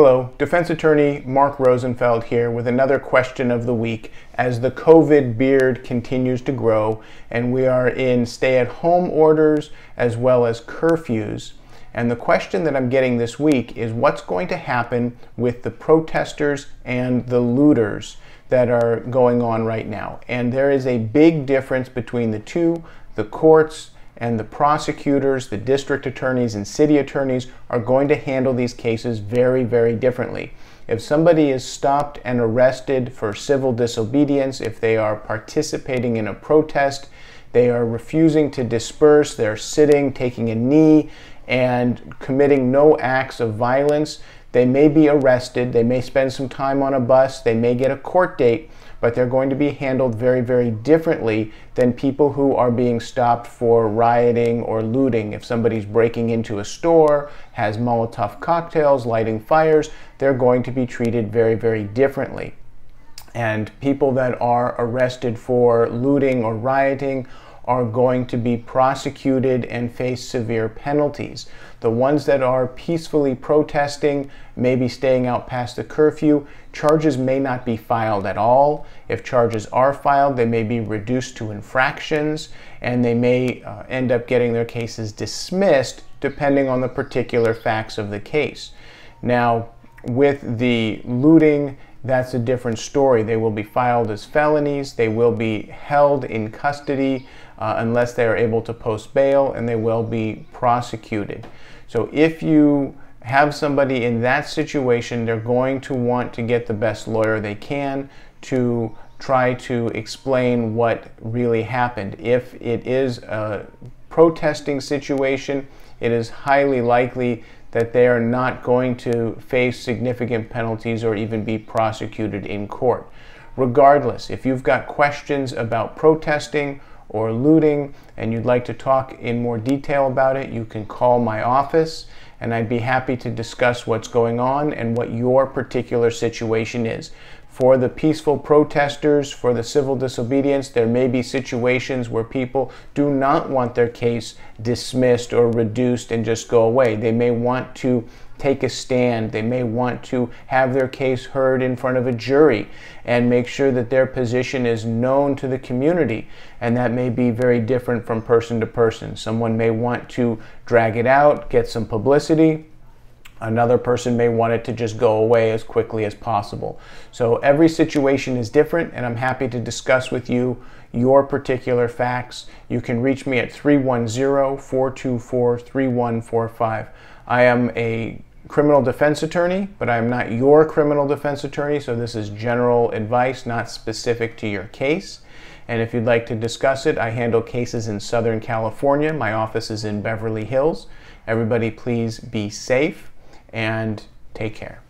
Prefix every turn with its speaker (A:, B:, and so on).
A: Hello, defense attorney Mark Rosenfeld here with another question of the week as the COVID beard continues to grow and we are in stay at home orders as well as curfews. And the question that I'm getting this week is what's going to happen with the protesters and the looters that are going on right now? And there is a big difference between the two. The courts, and the prosecutors, the district attorneys, and city attorneys are going to handle these cases very, very differently. If somebody is stopped and arrested for civil disobedience, if they are participating in a protest, they are refusing to disperse, they're sitting, taking a knee, and committing no acts of violence, they may be arrested, they may spend some time on a bus, they may get a court date, but they're going to be handled very, very differently than people who are being stopped for rioting or looting. If somebody's breaking into a store, has Molotov cocktails, lighting fires, they're going to be treated very, very differently. And people that are arrested for looting or rioting are going to be prosecuted and face severe penalties. The ones that are peacefully protesting, maybe staying out past the curfew, charges may not be filed at all. If charges are filed, they may be reduced to infractions and they may uh, end up getting their cases dismissed depending on the particular facts of the case. Now, with the looting, that's a different story. They will be filed as felonies, they will be held in custody uh, unless they are able to post bail and they will be prosecuted. So if you have somebody in that situation, they're going to want to get the best lawyer they can to try to explain what really happened. If it is a protesting situation, it is highly likely that they are not going to face significant penalties or even be prosecuted in court. Regardless, if you've got questions about protesting or looting and you'd like to talk in more detail about it, you can call my office and I'd be happy to discuss what's going on and what your particular situation is for the peaceful protesters, for the civil disobedience. There may be situations where people do not want their case dismissed or reduced and just go away. They may want to take a stand. They may want to have their case heard in front of a jury and make sure that their position is known to the community. And that may be very different from person to person. Someone may want to drag it out, get some publicity Another person may want it to just go away as quickly as possible. So every situation is different, and I'm happy to discuss with you your particular facts. You can reach me at 310 424 3145. I am a criminal defense attorney, but I am not your criminal defense attorney, so this is general advice, not specific to your case. And if you'd like to discuss it, I handle cases in Southern California. My office is in Beverly Hills. Everybody, please be safe and take care.